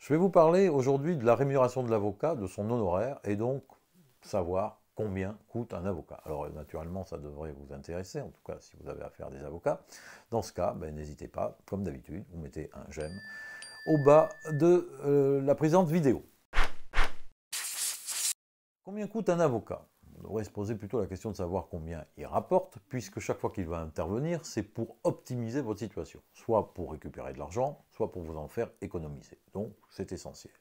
Je vais vous parler aujourd'hui de la rémunération de l'avocat, de son honoraire, et donc savoir combien coûte un avocat. Alors euh, naturellement, ça devrait vous intéresser, en tout cas si vous avez affaire à des avocats. Dans ce cas, ben, n'hésitez pas, comme d'habitude, vous mettez un j'aime au bas de euh, la présente vidéo. Combien coûte un avocat devrait se poser plutôt la question de savoir combien il rapporte, puisque chaque fois qu'il va intervenir, c'est pour optimiser votre situation, soit pour récupérer de l'argent, soit pour vous en faire économiser. Donc c'est essentiel.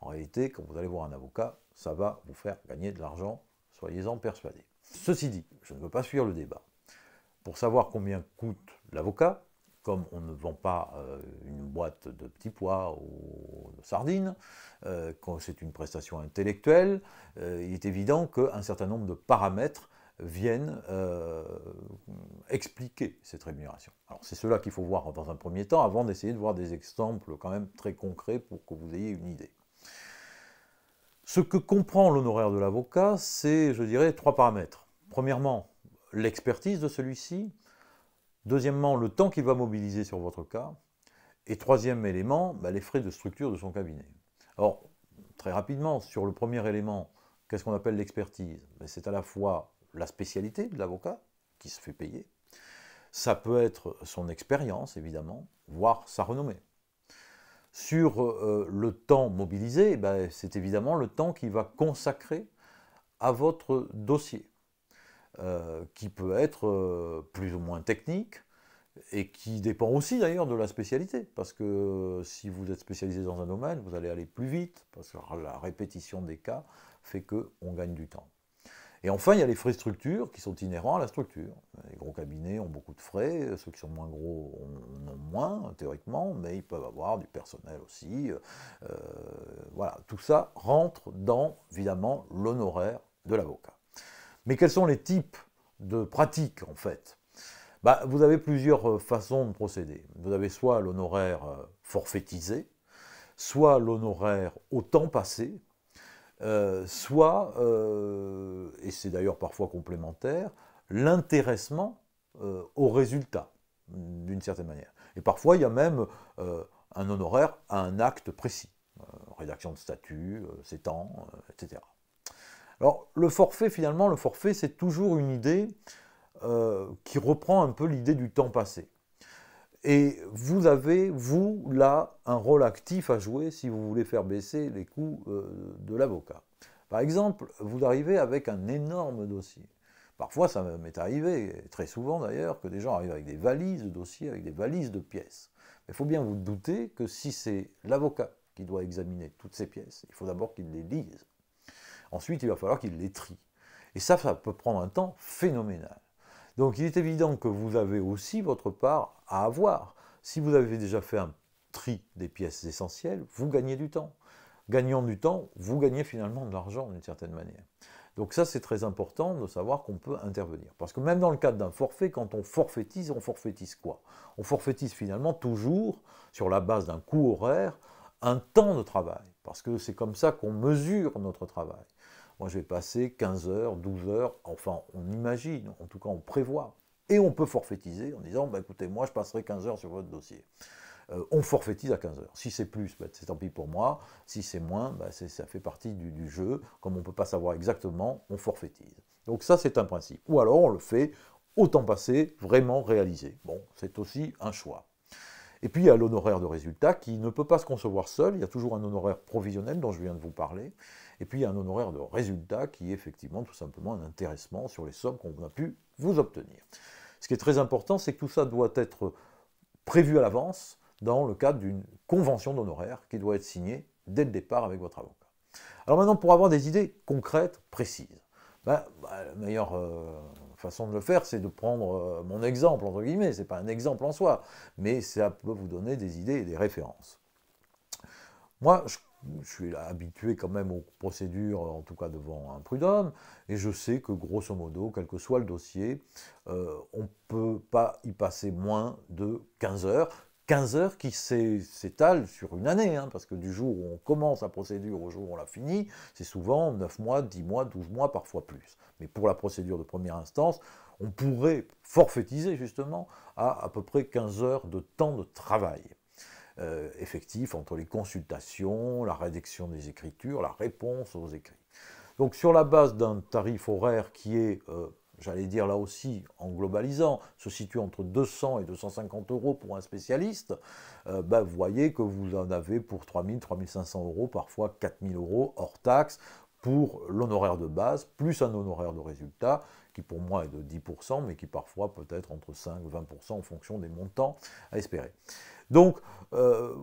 En réalité, quand vous allez voir un avocat, ça va vous faire gagner de l'argent, soyez-en persuadés. Ceci dit, je ne veux pas suivre le débat. Pour savoir combien coûte l'avocat, comme on ne vend pas euh, une boîte de petits pois ou de sardines, euh, quand c'est une prestation intellectuelle, euh, il est évident qu'un certain nombre de paramètres viennent expliquer cette rémunération. Alors c'est cela qu'il faut voir dans un premier temps, avant d'essayer de voir des exemples quand même très concrets pour que vous ayez une idée. Ce que comprend l'honoraire de l'avocat, c'est, je dirais, trois paramètres. Premièrement, l'expertise de celui-ci. Deuxièmement, le temps qu'il va mobiliser sur votre cas. Et troisième élément, bah, les frais de structure de son cabinet. Alors, très rapidement, sur le premier élément, qu'est-ce qu'on appelle l'expertise bah, C'est à la fois la spécialité de l'avocat qui se fait payer, ça peut être son expérience, évidemment, voire sa renommée. Sur euh, le temps mobilisé, bah, c'est évidemment le temps qu'il va consacrer à votre dossier. Euh, qui peut être euh, plus ou moins technique et qui dépend aussi d'ailleurs de la spécialité. Parce que euh, si vous êtes spécialisé dans un domaine, vous allez aller plus vite parce que la répétition des cas fait qu'on gagne du temps. Et enfin, il y a les frais structure, qui sont inhérents à la structure. Les gros cabinets ont beaucoup de frais, ceux qui sont moins gros en ont moins, théoriquement, mais ils peuvent avoir du personnel aussi. voilà, tout ça rentre dans, évidemment, l'honoraire de l'avocat. Mais quels sont les types de pratiques en fait bah, Vous avez plusieurs euh, façons de procéder. Vous avez soit l'honoraire euh, forfaitisé, soit l'honoraire au temps passé, euh, soit, et c'est d'ailleurs parfois complémentaire, l'intéressement au résultat, d'une certaine manière. Et parfois, il y a même un honoraire à un acte précis, rédaction de statut, ses temps, etc. Alors le forfait, finalement, le forfait, c'est toujours une idée euh, qui reprend un peu l'idée du temps passé. Et vous avez, vous, là, un rôle actif à jouer si vous voulez faire baisser les coûts euh, de l'avocat. Par exemple, vous arrivez avec un énorme dossier. Parfois, ça m'est arrivé, très souvent d'ailleurs, que des gens arrivent avec des valises de dossiers, avec des valises de pièces. Mais il faut bien vous douter que si c'est l'avocat qui doit examiner toutes ces pièces, il faut d'abord qu'il les lise. Ensuite, il va falloir qu'il les trie. Et ça, ça peut prendre un temps phénoménal. Donc il est évident que vous avez aussi votre part à avoir. Si vous avez déjà fait un tri des pièces essentielles, vous gagnez du temps. Gagnant du temps, vous gagnez finalement de l'argent d'une certaine manière. Donc ça, c'est très important de savoir qu'on peut intervenir. Parce que même dans le cadre d'un forfait, quand on forfaitise, on forfaitise quoi On forfaitise finalement toujours, sur la base d'un coût horaire, un temps de travail. Parce que c'est comme ça qu'on mesure notre travail. Moi, je vais passer 15 heures, 12 heures, enfin, on imagine, en tout cas, on prévoit. Et on peut forfaitiser en disant, bah, écoutez, moi, je passerai 15 heures sur votre dossier. Euh, on forfaitise à 15 heures. Si c'est plus, bah, c'est tant pis pour moi. Si c'est moins, bah, ça fait partie du, du jeu. Comme on ne peut pas savoir exactement, on forfaitise. Donc ça, c'est un principe. Ou alors, on le fait au temps passé, vraiment réalisé. Bon, c'est aussi un choix. Et puis il y a l'honoraire de résultat qui ne peut pas se concevoir seul, il y a toujours un honoraire provisionnel dont je viens de vous parler, et puis, il y a un honoraire de résultat qui est effectivement tout simplement un intéressement sur les sommes qu'on a pu vous obtenir. Ce qui est très important, c'est que tout ça doit être prévu à l'avance dans le cadre d'une convention d'honoraires qui doit être signée dès le départ avec votre avocat. Alors maintenant, pour avoir des idées concrètes, précises, ben, ben, la meilleure euh, façon de le faire, c'est de prendre euh, mon exemple, entre guillemets, ce pas un exemple en soi, mais ça peut vous donner des idées et des références. Moi, je je suis habitué quand même aux procédures, en tout cas devant un prud'homme, et je sais que grosso modo, quel que soit le dossier, euh, on ne peut pas y passer moins de 15 heures. 15 heures qui s'étalent sur une année, hein, parce que du jour où on commence la procédure au jour où on la finit, c'est souvent 9 mois, 10 mois, 12 mois, parfois plus. Mais pour la procédure de première instance, on pourrait forfaitiser justement à à peu près 15 heures de temps de travail. Euh, effectif entre les consultations, la rédaction des écritures, la réponse aux écrits. Donc sur la base d'un tarif horaire qui est, euh, j'allais dire là aussi, en globalisant, se situe entre 200 et 250 euros pour un spécialiste, euh, ben, vous voyez que vous en avez pour 3000, 3500 euros, parfois 4000 euros hors taxe pour l'honoraire de base, plus un honoraire de résultat, qui pour moi est de 10%, mais qui parfois peut être entre 5 et 20% en fonction des montants à espérer. Donc euh,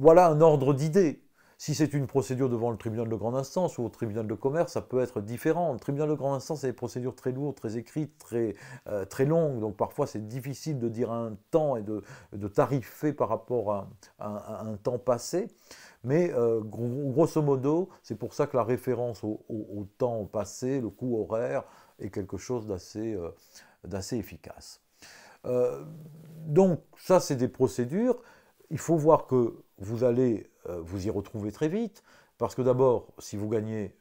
voilà un ordre d'idée. Si c'est une procédure devant le tribunal de grande instance ou au tribunal de commerce, ça peut être différent. Le tribunal de grande instance, c'est des procédures très lourdes, très écrites, euh, très, longues. Donc parfois, c'est difficile de dire un temps et de, de tarifer par rapport à, un temps passé. Mais euh, grosso modo, c'est pour ça que la référence au temps passé, le coût horaire, quelque chose d'assez euh, efficace. Euh, donc ça, c'est des procédures. Il faut voir que vous allez euh, vous y retrouver très vite, parce que d'abord, si vous gagnez,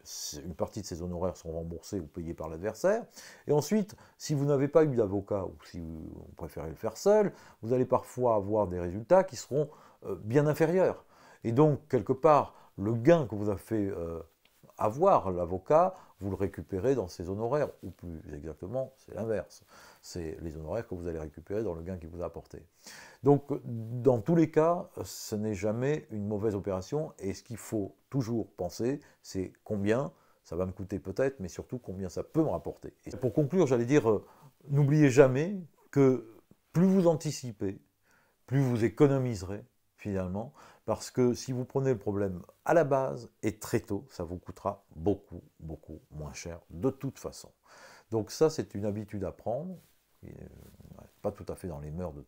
une partie de ces honoraires sont remboursés ou payés par l'adversaire. Et ensuite, si vous n'avez pas eu d'avocat ou si vous préférez le faire seul, vous allez parfois avoir des résultats qui seront bien inférieurs. Et donc, quelque part, le gain que vous a fait avoir l'avocat vous le récupérez dans ses honoraires, ou plus exactement, c'est l'inverse. C'est les honoraires que vous allez récupérer dans le gain qu'il vous a apporté. Donc, dans tous les cas, ce n'est jamais une mauvaise opération, et ce qu'il faut toujours penser, c'est combien ça va me coûter peut-être, mais surtout combien ça peut me rapporter. Et pour conclure, j'allais dire, euh, n'oubliez jamais que plus vous anticipez, plus vous économiserez finalement, parce que si vous prenez le problème à la base et très tôt, ça vous coûtera beaucoup, beaucoup moins cher de toute façon. Donc ça, c'est une habitude à prendre, euh, pas tout à fait dans les mœurs de,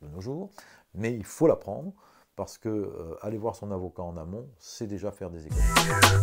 nos jours, mais il faut l'apprendre, parce que euh, aller voir son avocat en amont, c'est déjà faire des économies.